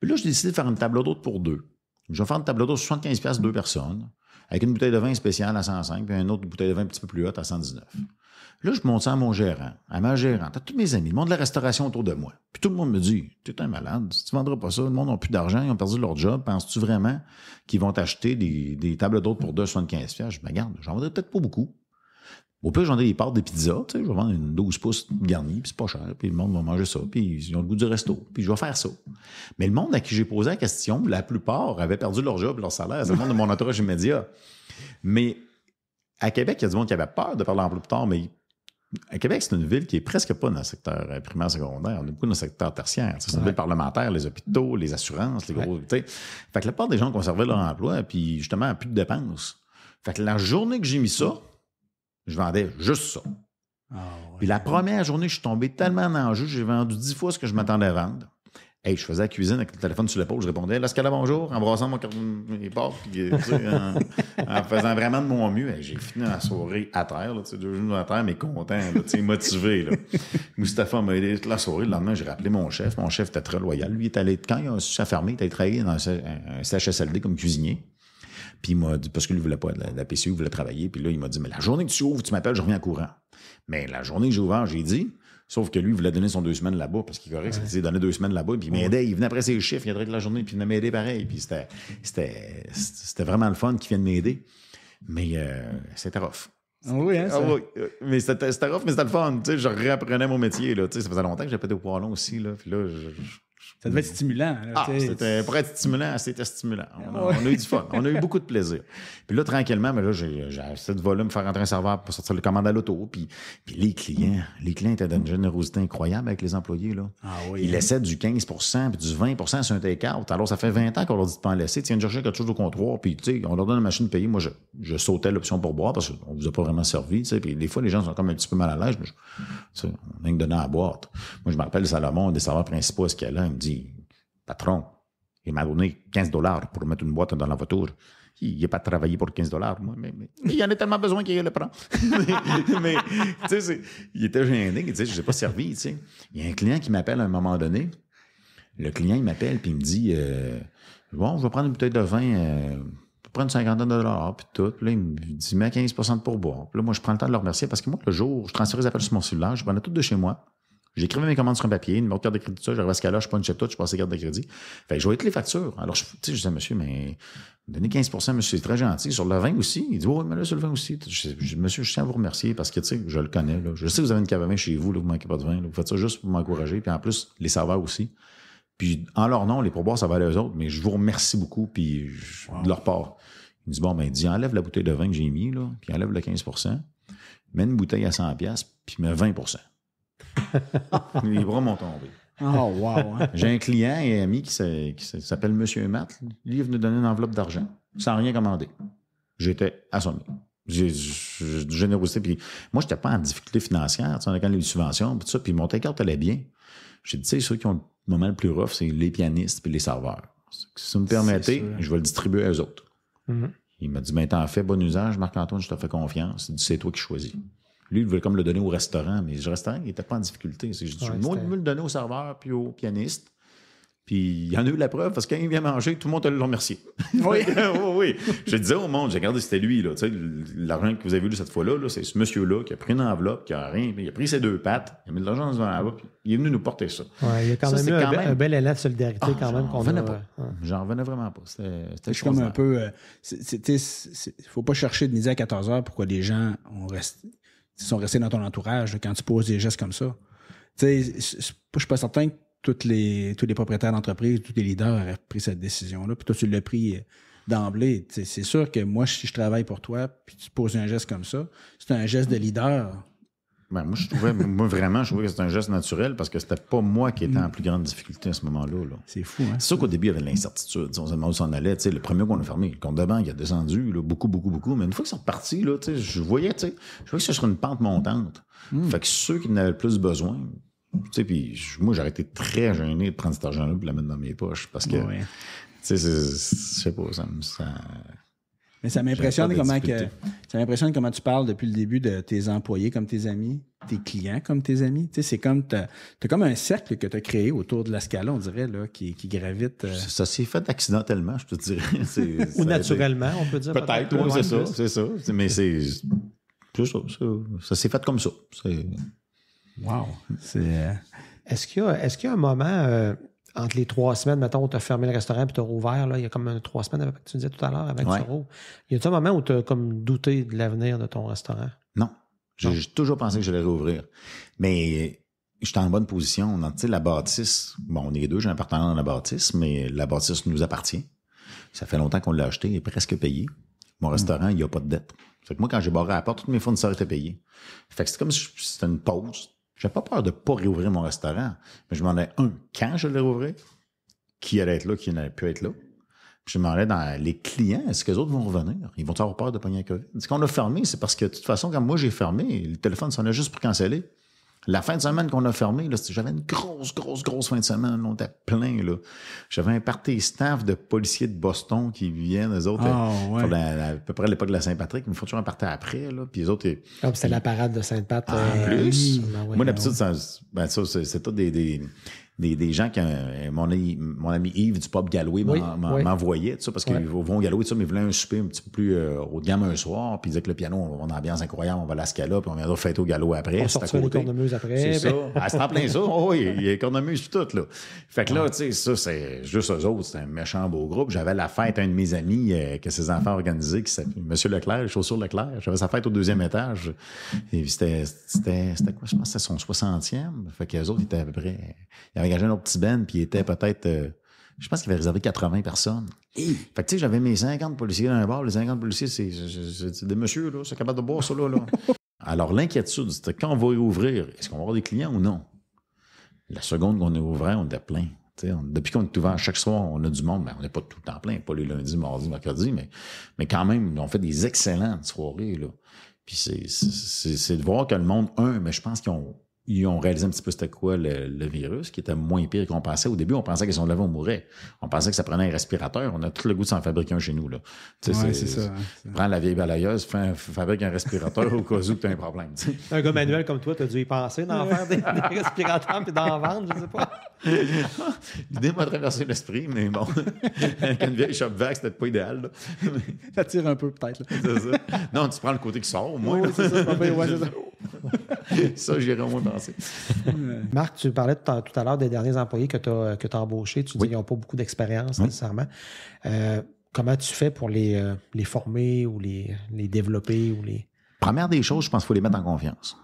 Puis là, j'ai décidé de faire une table d'hôte pour deux. Je vais faire une table d'hôte 75 pièces deux personnes avec une bouteille de vin spéciale à 105, puis une autre bouteille de vin un petit peu plus haute à 119. Là, je monte ça à mon gérant, à ma gérante, à tous mes amis, le monde de la restauration autour de moi. Puis tout le monde me dit Tu es un malade, Tu tu vendras pas ça, le monde n'a plus d'argent, ils ont perdu leur job. Penses-tu vraiment qu'ils vont t'acheter des, tables d'hôtes pour 2,75 Je me garde, j'en vendrai peut-être pas beaucoup. Au plus, j'en ai, des partent des pizzas, tu sais, je vais vendre une 12 pouces garnie, puis c'est pas cher, puis le monde va manger ça, puis ils ont le goût du resto, puis je vais faire ça. Mais le monde à qui j'ai posé la question, la plupart avaient perdu leur job, leur salaire, c'est le monde de mon entourage immédiat. Mais à Québec, il y a du monde qui avait peur de parler en plus tard, mais à Québec, c'est une ville qui est presque pas dans le secteur euh, primaire, secondaire. On est beaucoup dans le secteur tertiaire. C'est une ville parlementaire, les hôpitaux, les assurances, les gros. Fait que la part des gens conservaient leur emploi, puis justement, plus de dépenses. Fait que la journée que j'ai mis ça, je vendais juste ça. Ah, puis la première journée, je suis tombé tellement dans le jeu, j'ai vendu dix fois ce que je m'attendais à vendre. Et je faisais la cuisine avec le téléphone sur l'épaule, je répondais scala, bonjour, en brassant mon portes, euh, en, faisant vraiment de mon mieux. j'ai fini la soirée à terre, deux genoux à terre, mais content, tu sais, motivé. Là. [laughs] Moustapha m'a aidé toute la soirée. Le lendemain, j'ai rappelé mon chef. Mon chef était très loyal. Lui, est allé, de quand il a su fermer. il était travaillé dans un, un, CHSLD comme cuisinier. Puis il m'a dit, parce que lui, voulait pas, la, la PCU voulait travailler. Puis là, il m'a dit, mais la journée que tu ouvres, tu m'appelles, je reviens à courant. Mais la journée que j'ai ouvert, j'ai dit, sauf que lui, il voulait donner son deux semaines là-bas, parce qu'il est correct, il donner deux semaines là-bas, puis il m'aidait, il venait après ses chiffres, il venait de la journée, puis il venait m'aider pareil. Puis c'était, c'était, c'était vraiment le fun qu'il vienne m'aider. Mais euh, c'était rough. Ah oui, hein, ah ça... ah, oui, euh, mais c'était rough, mais c'était le fun. Tu sais, je réapprenais mon métier. Là. Tu sais, ça faisait longtemps que j'avais j'appelais au long aussi. Là. Puis là, je, ça devait être stimulant. ah, c'était, pour être stimulant, c'était stimulant. On, a, eu du fun. On a eu beaucoup de plaisir. Puis là, tranquillement, j'ai, j'ai de volume, faire rentrer un serveur pour sortir les commandes à l'auto. Puis, les clients, les clients étaient d'une générosité incroyable avec les employés. Là. Ah, oui, Ils hein. laissaient du 15 puis du 20 sur un take-out. Alors, ça fait 20 ans qu'on leur dit de pas en laisser. Tiens, chercher quelque chose au comptoir. Puis, tu sais, on leur donne la machine payer. Moi, je, sautais l'option pour boire parce qu'on ne vous a pas vraiment servi. Puis des fois, les gens sont comme un petit peu mal à l'aise. Mais on vient de donner à boire. Moi, je m'appelle Salomon, des serveurs principaux à ce qu'il a dit Patron, il m'a donné 15 dollars pour mettre une boîte dans la voiture. Il n'est pas travaillé pour 15 dollars, il en a tellement besoin qu'il le prend. [laughs] mais, il était gêné, il disait, je n'ai pas servi, Il y a un client qui m'appelle à un moment donné. Le client, il m'appelle, et me dit, euh, bon, je vais prendre une bouteille de vin, euh, prendre 50 dollars, tout. il me dit, mets 15 pour pourboire. Puis moi, je prends le temps de le remercier parce que moi, le jour, je transfère les appels sur mon cellulaire, je prenais tout de chez moi. J'écrivais mes commandes sur un papier, une carte de crédit, ça, j'arrivais à ce cas-là, je punchais tout, je passais carte de crédit. Fait que je voyais toutes les factures. Alors, je, je disais, monsieur, mais donnez 15 monsieur, c'est très gentil. Sur le vin aussi, il dit, oui, mais là, sur le vin aussi. Je, monsieur, je tiens à vous remercier parce que, tu sais, je le connais, là. Je sais que vous avez une cave à vin chez vous, là, vous manquez pas de vin, Vous faites ça juste pour m'encourager. Puis en plus, les serveurs aussi. Puis en leur nom, les pourboires, ça va aller eux autres, mais je vous remercie beaucoup, puis de leur part. Il me dit, bon, ben, dit, enlève la bouteille de vin que j'ai mis, là, puis enlève le 15 mets une bouteille à 100 puis mets 20 les [laughs] bras m'ont tombé. Ah, wow. Hein. J'ai un client et ami qui s'appelle Monsieur Matt. Lui, il est venu donner une enveloppe d'argent sans rien commander. J'étais assommé. J'ai du générosité. Puis moi, je n'étais pas en difficulté financière. on a quand même les subventions, puis tout ça. Puis mon ticket allait bien. J'ai dit, tu sais, ceux qui ont le moment le plus rough, c'est les pianistes et les serveurs. Si vous me permettez, je vais le distribuer à eux autres. Mm-hmm. Il m'a dit, maintenant, t'en fais bon usage, Marc-Antoine, je te fais confiance. C'est toi qui choisis. Lui, il voulait comme le donner au restaurant, mais je restaurant, il n'était pas en difficulté. J'ai dit, moi, je le donner au serveur puis au pianiste. Puis il y en a eu la preuve parce que quand il vient manger, tout le monde a le remercié. Oui. [laughs] oui, oui. Je disais au monde, j'ai regardé, c'était lui, là. L'argent que vous avez vu cette fois-là, c'est ce monsieur-là qui a pris une enveloppe, qui a rien, il a pris ses deux pattes, il a mis de l'argent dans un puis il est venu nous porter ça. Oui, il y a quand, même, eu un, bel élan de solidarité ah, quand même qu'on a. pas. J'en revenais vraiment pas. C'était comme un peu. Euh, il ne faut pas chercher de midi à 14 h pourquoi les gens ont resté sont restés dans ton entourage quand tu poses des gestes comme ça. Tu sais, je suis pas certain que toutes les, tous les propriétaires d'entreprise, tous les leaders auraient pris cette décision-là. Puis toi, tu l'as pris euh, d'emblée. C'est sûr que moi, si je travaille pour toi, puis tu poses un geste comme ça, c'est un geste de leader. Ben, moi, je trouvais, vraiment, je trouvais que c'était un geste naturel parce que c'était pas moi qui étais en plus grande difficulté à ce moment-là. C'est fou, hein? C'est sûr qu'au début, il y avait de l'incertitude. On se où s'en allait. le premier qu'on a fermé, le compte de banque, il a descendu beaucoup, beaucoup, beaucoup. Mais une fois qu'ils sont partis je voyais, je que ce serait une pente montante. Hmm. Fait que ceux qui n'avaient avaient plus besoin, puis moi, j'aurais été très gêné de prendre cet argent-là et de la mettre dans mes poches parce que, tu je sais pas, ça me. Ça... Mais ça m'impressionne comment que, ça m'impressionne comment tu parles depuis le début de tes employés comme tes amis, tes clients comme tes amis. Tu c'est comme as comme un cercle que tu as créé autour de la on dirait là, qui, gravite. Euh. Ça, s'est fait accidentellement, je te dirais. [laughs] Ou naturellement, on peut dire. Peut-être, c'est ça, c'est ça. Mais c'est plus ça. Ça, s'est fait comme ça. Wow. Euh, est-ce qu'il y a, est-ce un moment euh, entre les trois semaines, mettons, tu as fermé le restaurant puis tu as rouvert, il y a comme trois semaines, avec, tu disais tout à l'heure, avec ouais. Il Y a t un moment où tu as comme douté de l'avenir de ton restaurant? Non. J'ai toujours pensé que je j'allais rouvrir. Mais j'étais en bonne position. Tu sais, la bâtisse, bon, on est deux, j'ai un partenaire dans la bâtisse, mais la bâtisse nous appartient. Ça fait longtemps qu'on l'a acheté, il presque payé. Mon hmm. restaurant, il y a pas de dette. Fait que moi, quand j'ai barré à la porte, toutes mes fournisseurs étaient payés. Fait que c'est comme si c'était une pause. J'ai pas peur de ne pas réouvrir mon restaurant, mais je m'en ai un, quand je le réouvrais, qui allait être là, qui n'allait plus être là. je m'en allais dans les clients, est-ce que les autres vont revenir? Ils vont avoir peur de pogner la COVID? Ce qu'on a fermé, c'est parce que de toute façon, quand moi j'ai fermé, le téléphone sonnait juste pour canceller. La fin de semaine qu'on a fermée, j'avais une grosse, grosse, grosse fin de semaine. On était plein. J'avais un parti staff de policiers de Boston qui viennent, eux autres, ah, euh, à peu près à l'époque de la Saint-Patrick, mais il faut toujours un parti après. puis les autres. Ah, c'était la parade de saint patrick En euh, plus. oui, ben moi, ben d'habitude, ben, ça, c'est tout des des, gens qui. Euh, mon, ami Yves du Pop Galloway m'envoyait, parce qu'ils vont au ça, mais ils voulaient un souper un petit peu plus euh, haut de gamme un soir, puis ils disaient que le piano, on va une ambiance incroyable, on va à la scala, puis on viendra fête au galop après. On sortira les cornemuses après. C'est ça. à ah, se plein ça. [laughs] Oh, oui, il y a les cornemuses tout, là. Fait que là, tu sais, ça, c'est juste eux autres, c'est un méchant beau groupe. J'avais la fête un de mes amis euh, que ses enfants organisaient, qui s'appelait Monsieur Leclerc, Chaussures Leclerc. J'avais sa fête au deuxième étage. Et c'était, c'était, quoi? Je pense que c'était son 60e. Fait que les autres étaient à peu près un petit ben, puis était peut-être, euh, je pense qu'il avait réservé 80 personnes. Fait que tu sais, j'avais mes 50 policiers dans le bar. Les 50 policiers, c'est des messieurs, là, c'est capable de boire ça, là. [laughs] Alors, l'inquiétude, c'était quand on va ouvrir, est-ce qu'on va avoir des clients ou non? La seconde qu'on est ouvert, on était plein. depuis qu'on est ouvert chaque soir, on a du monde, mais on n'est pas tout le temps plein, pas les lundis, mardis, mercredis, mais, mais quand même, on fait des excellentes soirées. Là. Puis c'est de voir que le monde, un, mais je pense qu'ils ont ils ont réalisé un petit peu c'était quoi le, virus, qui était moins pire qu'on pensait. Au début, on pensait qu'ils sont là, on mourait. On pensait que ça prenait un respirateur. On a tout le goût de s'en fabriquer un chez nous. Là. sais hein, c'est, ça. Prends la vieille balayeuse, fais, fabrique un respirateur au cas où tu as un problème. Un gars manuel comme toi, tu as dû y penser d'en faire des, respirateurs puis d'en vendre, je sais pas. L'idée m'a traversé l'esprit, mais bon, avec une vieille shop vac, c'était pas idéal. ça tire un peu peut-être. c'est ça Non, tu prends le côté qui sort au moins. Oui, c'est ça. [laughs] ça, j'irai au moins penser. Marc, tu parlais tout à l'heure des derniers employés que tu as, embauchés. Tu dis qu'ils n'ont pas beaucoup d'expérience nécessairement. Euh, comment tu fais pour les, euh, former ou les, développer ou les. Première des choses, je pense qu'il faut les mettre en confiance.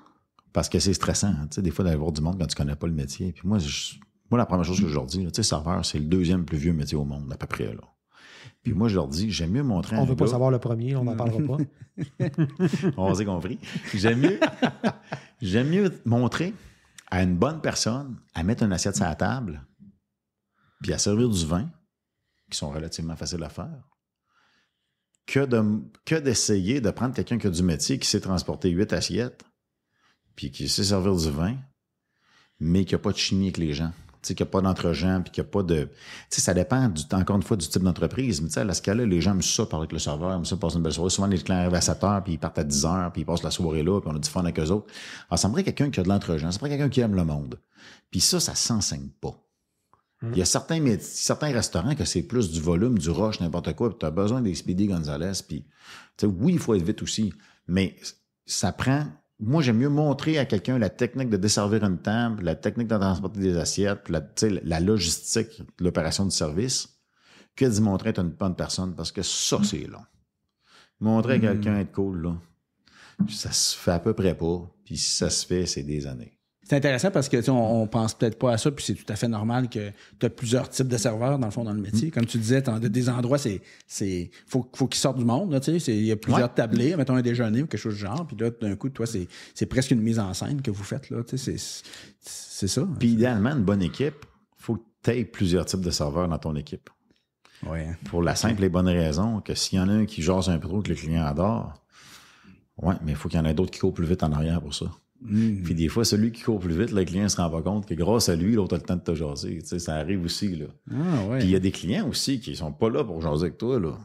Parce que c'est stressant, hein. des fois d'aller voir du monde quand tu connais pas le métier. Puis moi, moi la première chose que je leur dis, tu serveur, c'est le deuxième plus vieux métier au monde, à peu près, là. Puis moi, je leur dis, j'aime mieux montrer on ne veut pas savoir le premier, on n'en parlera pas. [laughs] on s'est compris. J'aime mieux, [laughs] j'aime mieux montrer à une bonne personne à mettre une assiette sur la table, puis à servir du vin, qui sont relativement faciles à faire, que, que d'essayer de prendre quelqu'un qui a du métier, qui sait transporter huit assiettes, puis qui sait servir du vin, mais qui n'a pas de chimie avec les gens, tu sais, qu'il n'y a pas d'entre-gens, puis qu'il n'y a pas de. Tu sais, ça dépend, encore une fois, du type d'entreprise. Mais tu sais, à la là les gens aiment ça parler avec le serveur, aiment ça passer une belle soirée. Souvent, les clients arrivent à 7 heures, puis ils partent à 10 heures, puis ils passent la soirée là, puis on a du fun avec eux autres. Alors, ah, ça me quelqu'un qui a de l'entre-gens, ça me quelqu'un qui aime le monde. Puis ça, ça s'enseigne pas. Hmm. Il y a certains, certains restaurants que c'est plus du volume, du rush, n'importe quoi, puis tu as besoin des Speedy Gonzales, puis oui, il faut être vite aussi, mais ça prend moi, j'aime mieux montrer à quelqu'un la technique de desservir une table, la technique de transporter des assiettes, la, la logistique, l'opération de service, que d'y montrer être une bonne personne, parce que ça, hmm. c'est long. Montrer à hmm. quelqu'un être cool, là, ça se fait à peu près pas, puis si ça se fait, c'est des années c'est intéressant parce que tu on, pense peut-être pas à ça, puis c'est tout à fait normal que tu as plusieurs types de serveurs dans le fond dans le métier. Mm. Comme tu disais, des endroits, c'est c'est faut faut qu'ils sortent du monde. il y a plusieurs tablés, mettons un déjeuner ou quelque chose du genre, puis là d'un coup, toi, c'est presque une mise en scène que vous faites là. c'est ça. Puis idéalement, une bonne équipe, faut que tu aies plusieurs types de serveurs dans ton équipe. Ouais. Pour la simple et bonne raison que s'il y en a un qui jase un peu trop que le client adore, ouais, mais il faut qu'il y en ait d'autres qui courent plus vite en arrière pour ça. Hmm. Puis des fois, celui qui court plus vite, le client se rend pas compte que grâce à lui, l'autre a le temps de te jaser. ça arrive aussi. Ah, puis il y a des clients aussi qui sont pas là pour jaser avec toi. Là.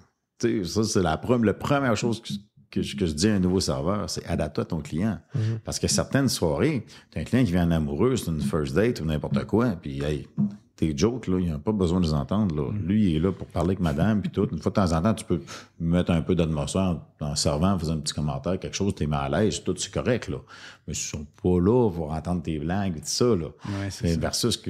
ça, c'est la, première chose que, je, dis à un nouveau serveur, c'est adapte-toi à ton client. Mhm. Parce que certaines soirées, tu as un client qui vient en amoureux, c'est une first date ou n'importe quoi, puis hey, tes joke il n'a a pas besoin de les entendre. Mhm. Lui, il est là pour parler avec madame, puis tout. Une fois de temps en temps, tu peux mettre un peu d'atmosphère en, servant, en faisant un petit commentaire, quelque chose, t'es mal à l'aise, tout, c'est correct. Là mais ils sont pas là pour entendre tes blagues et tout ça. Là. versus que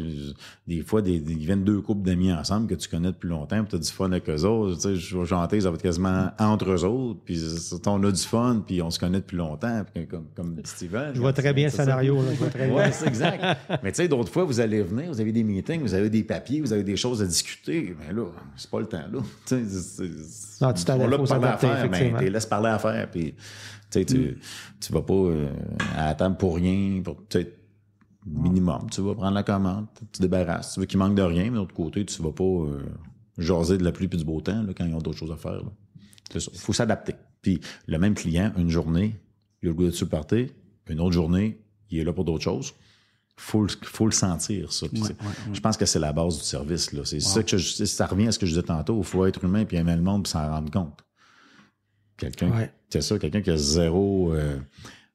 des fois, des, ils viennent deux couples d'amis ensemble que tu connais depuis longtemps, puis tu as du fun avec eux autres. Tu je vais chanter, ça va être quasiment entre eux autres, puis on a du fun, puis on se connaît depuis longtemps, comme, comme Steven. Je vois très bien le scénario. Là, je c'est exact. mais tu sais, d'autres fois, vous allez venir, vous avez des meetings, vous avez des papiers, vous avez des choses à discuter. Mais là, c'est pas le temps là. [laughs] Tu sais, non, tu t'en laisses parler à faire, mais parler à faire, puis Mm. Tu vas pas attendre euh, à la table pour rien, pour minimum. Tu vas prendre la commande, tu débarrasses. Tu veux qu'il manque de rien, mais d'autre l'autre côté, tu vas pas euh, jaser de la pluie puis du beau temps là, quand ils ont d'autres choses à faire. Il faut s'adapter. Puis le même client, une journée, il a le goût de supporter, une autre journée, il est là pour d'autres choses faut faut le sentir, ça. Je pense que c'est la base du service. C'est ça que je, ça revient à ce que je disais tantôt. Il faut être humain puis aimer le monde puis s'en rendre compte. Quelqu'un, c'est ça, quelqu'un qui a zéro euh,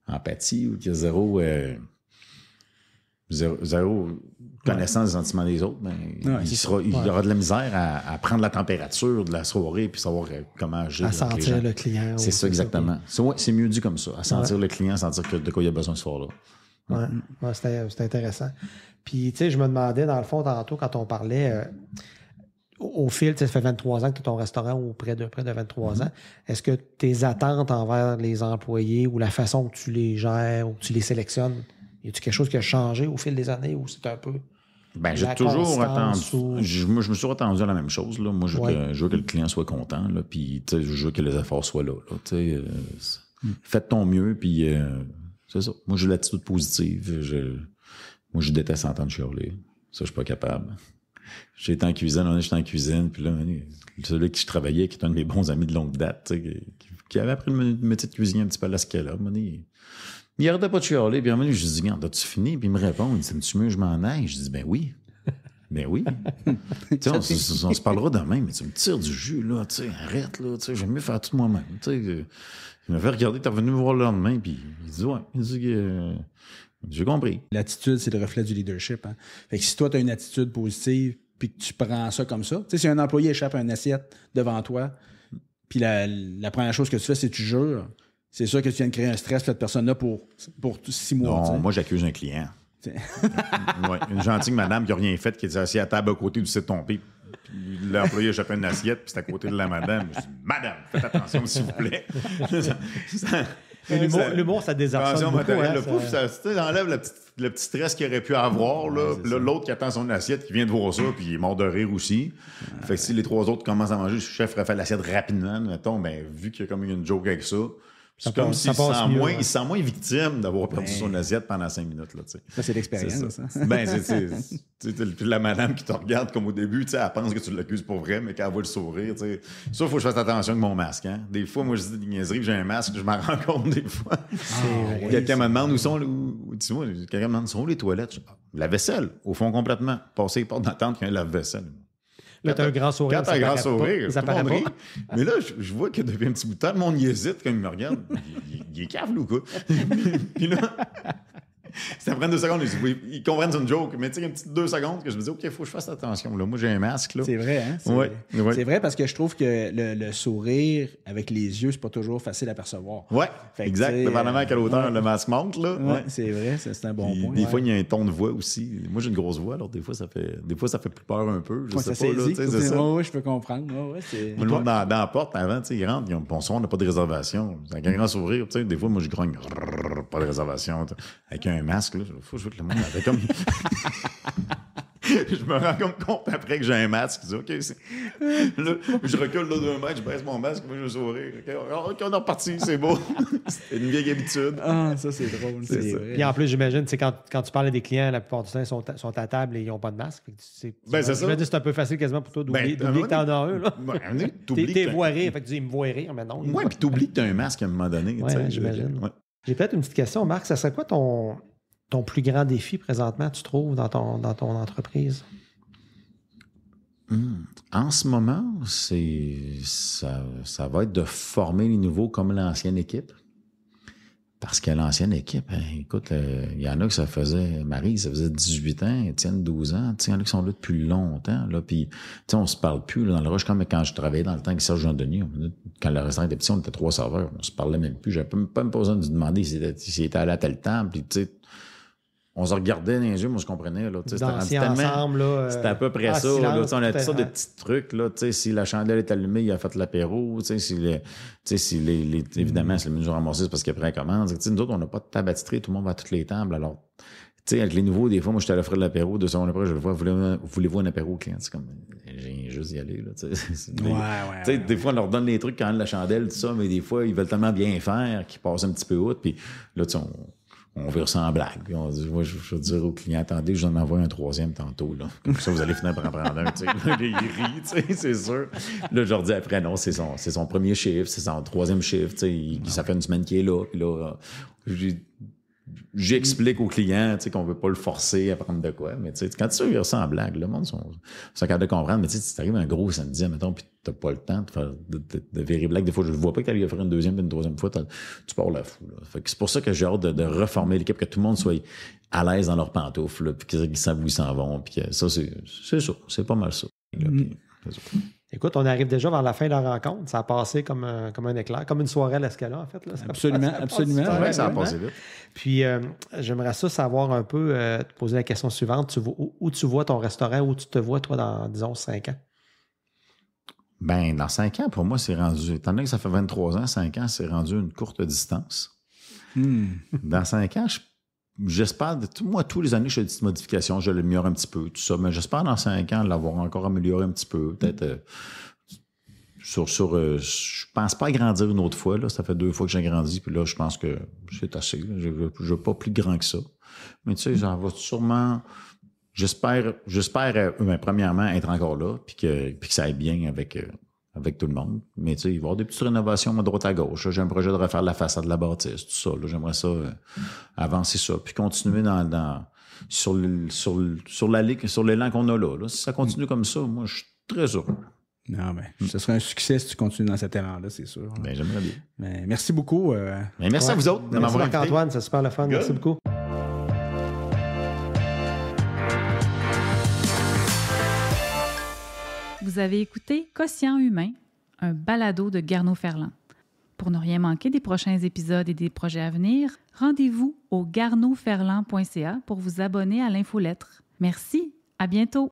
empathie ou qui a euh, zéro, zéro, connaissance des sentiments des autres, ben, il, aura de la misère à, prendre la température de la soirée puis savoir euh, comment agir. À sentir le client. C'est ça, exactement. C'est mieux dit comme ça, à sentir le client, sentir de quoi il a besoin ce soir-là. Ouais, c'était intéressant. Puis, tu sais, je me demandais, dans le fond, tantôt, quand on parlait, au, fil, ça fait 23 ans que tu ton restaurant ou près de, près de 23 mhm. ans. Est-ce que tes attentes envers les employés ou la façon que tu les gères ou tu les sélectionnes, y a-t-il quelque chose qui a changé au fil des années ou c'est un peu. Ben, j'ai toujours attendu. Je, me suis attendu à la même chose. Là. Moi, je veux, que, le client soit content, puis je veux que les efforts soient là. Fais euh, mm. Faites ton mieux, puis euh, c'est ça. Moi, j'ai l'attitude positive. moi, je déteste entendre chialer. Ça, je suis pas capable. J'étais en cuisine, j'étais en cuisine, puis là, celui qui je travaillais, qui est un de mes bons amis de longue date, qui, avait appris une métier de cuisine un petit peu à la scala, il, n'arrêtait pas de chialer, puis à je lui dis, as-tu fini? Puis il me répond, il dit, tu mieux, je m'en aille? Je dis, ben oui. Ben oui. [laughs] on, on, se parlera demain, mais tu me tires du jus, là, tu sais, arrête, là, tu sais, j'aime mieux faire tout moi-même, tu sais. Il m'a fait regarder, t'es venu me voir le lendemain, puis il dit, ouais, il dit, que j'ai compris. L'attitude, c'est le reflet du leadership. Hein. Fait que si toi, tu as une attitude positive, puis que tu prends ça comme ça, tu sais, si un employé échappe à une assiette devant toi, puis la, première chose que tu fais, c'est que tu jures, c'est sûr que tu viens de créer un stress cette personne-là pour, pour six mois. Non, moi, j'accuse un client. [laughs] une gentille madame qui n'a rien fait, qui est assise à table à côté du site tombé. Puis l'employé a une assiette, puis c'est à côté de la madame. Je dis, madame, faites attention, s'il vous plaît. [laughs] L'humour, ça, désarçonne hein, le pouf, ça, enlève le petit, stress qu'il aurait pu avoir. l'autre qui attend son assiette, qui vient de voir ça, puis il est mort de rire aussi. Fait que si les trois autres commencent à manger, le chef refait l'assiette rapidement, mettons, ben, vu qu'il y a comme une joke avec ça, c'est comme s'il sent, moins, hein. sent moins victime d'avoir perdu ben. son assiette pendant cinq minutes. Là, ça, c'est l'expérience. Hein. ben, c'est la madame qui te regarde comme au début, elle pense que tu l'accuses pour vrai, mais quand elle voit le sourire, t'sais. ça, il faut que je fasse attention avec mon masque. Hein. Des fois, moi, je dis des niaiseries, j'ai un masque, je m'en [laughs] rends compte des fois. Ah, quelqu'un me demande où sont, où, dis-moi, quelqu'un me demande où sont les toilettes. Ah, la vaisselle, au fond complètement. Passer les portes d'attente qu'il y a un lave-vaisselle. Là, t'as un grand sourire. Quand t'as un grand sourire, pas, Rit. Mais là, je, vois que depuis un petit bout de temps, le monde hésite quand il me regarde. Il, est cave, ou quoi? [laughs] puis là, [laughs] ça prend deux secondes. Ils comprennent une joke, mais tu sais, une petite deux secondes que je me dis, OK, il faut que je fasse attention. Moi, j'ai un masque. C'est vrai, hein? C'est vrai. parce que je trouve que le, sourire avec les yeux, c'est pas toujours facile à percevoir. Oui, exact. Dépendamment à quelle hauteur le masque monte. Là. C'est vrai, c'est un bon point. Des fois, il y a un ton de voix aussi. Moi, j'ai une grosse voix, alors des fois, ça fait, des fois, ça fait plus peur un peu. Je ça pas. Là, ça. Oui, je peux comprendre. Moi, le monde dans, la porte, avant, ils rentrent, ils ont bonsoir, on n'a pas de réservation. Avec un grand sourire, des fois, moi, je grogne, pas de réservation. Avec un masque. Là. Faut que le monde avait comme. [laughs] je me rends compte après que j'ai un masque. Je OK, je recule d'un mètre, je baisse mon masque, moi, je sourire. OK, on est reparti, c'est beau. [laughs] c'est une vieille habitude. Ah, ça, c'est drôle. C'est Puis en plus, j'imagine, quand, quand tu parles à des clients, la plupart du temps, ils sont, sont à table et ils n'ont pas de masque. Ben, c'est un peu facile quasiment pour toi d'oublier, ben, d'oublier que t'en as un. Là. Ben, t'es t'es tu me voit rire, mais non. Oui, puis t'oublies que t'as un masque à un moment donné. Ouais, j'imagine. J'ai peut-être une petite question, Marc. Ça serait quoi ton ton plus grand défi présentement, tu trouves, dans ton, dans ton entreprise? Hmm. En ce moment, c'est ça, va être de former les nouveaux comme l'ancienne équipe. Parce que l'ancienne équipe, hein, écoute, euh, il y en a que ça faisait, Marie, ça faisait 18 ans, Étienne, 12 ans, il y en a qui sont là depuis longtemps, là, puis, on se parle plus, dans le rush, comme quand je travaillais dans le temps avec Serge Jean-Denis, quand le restaurant était petit, on était trois serveurs, on se parlait même plus, Je même pas me de lui demander s'il était, était allé à tel temps, puis, tu sais, on se regardait dans les yeux, moi je comprenais. c'était ensemble, euh, c'était à peu près ah, ça. on a tout ça de petits trucs. Là, si la chandelle est allumée, il a fait l'apéro. Si les, si les, évidemment, c'est mm. le menu remboursé parce qu'après la commande. Nous autres, on n'a pas de tabatisserie, tout le monde va à toutes les tables. Alors, avec les nouveaux, des fois, moi, je à offrir de l'apéro, deux secondes après, je le vois, voulez-vous voulez un apéro client? C'est comme, j'ai juste y aller, des, [laughs] des fois, on leur donne les trucs quand même la chandelle, tout ça, mais des fois, ils veulent tellement bien faire qu'ils passent un petit peu haute, puis là, tu sais, on veut ça en blague. je, veux dire au client, attendez, je vous en envoie un troisième tantôt. Là. Comme ça, vous allez finir par en prendre un. [laughs] il rit, c'est sûr. Là, je leur dis après, non, c'est son, premier chiffre, c'est son troisième chiffre. Tu sais, ça fait une semaine qu'il est là. là, euh, j'explique aux client qu'on ne veut pas le forcer à prendre de quoi. Mais quand tu veux ça en blague, le monde sont, sont de comprendre. Mais tu si t'arrives un gros samedi, mettons, puis t'as pas le temps de faire de, blague, des fois, je ne vois pas que tu à faire une deuxième, une troisième fois, tu pars la fou. C'est pour ça que j'ai hâte de, reformer l'équipe, que tout le monde soit à l'aise dans leurs pantoufles, puis qu'ils savent où ils s'en vont. Puis c'est ça. C'est pas mal ça. Mm. Écoute, on arrive déjà vers la fin de la rencontre. Ça a passé comme un, comme un éclair, comme une soirée à l'escala, en fait. absolument, absolument. ça a passé vite. Puis, euh, j'aimerais ça savoir un peu, euh, te poser la question suivante. Tu où, tu vois ton restaurant, où tu te vois, toi, dans, disons, cinq ans? Ben, dans cinq ans, pour moi, c'est rendu. Étant que ça fait 23 ans, cinq ans, c'est rendu une courte distance. Hmm. Dans cinq ans, je j'espère, moi, tous les années, je fais des petites modifications, je l'améliore un petit peu, tout ça, mais j'espère dans cinq ans l'avoir encore amélioré un petit peu, peut-être. Euh, sur, sur euh, je pense pas grandir une autre fois. Là. Ça fait deux fois que j'ai grandi, puis là, je pense que c'est assez. Je ne veux pas plus grand que ça. Mais tu sais, j'en va sûrement. J'espère, j'espère euh, ben, premièrement, être encore là, puis que, puis que ça aille bien avec, avec tout le monde. Mais tu sais, il va y avoir des petites rénovations à droite à gauche. J'ai un projet de refaire la façade de la bâtisse, tout ça. J'aimerais ça euh, avancer ça. Puis continuer dans, dans sur, le, sur, sur la sur l'élan qu'on a là, Si ça continue comme ça, moi, je suis très heureux. Non, mais mm. ce serait un succès si tu continues dans cet élan-là, c'est sûr. Ben, j'aimerais bien. merci beaucoup. Euh, ben, merci à vous autres Merci Marc-Antoine, c'est super le fun. Merci beaucoup. Vous avez écouté Quotient humain, un balado de Garneau Ferland. Pour ne rien manquer des prochains épisodes et des projets à venir, rendez-vous au garneauferland.ca pour vous abonner à l'infolettre. Merci, à bientôt.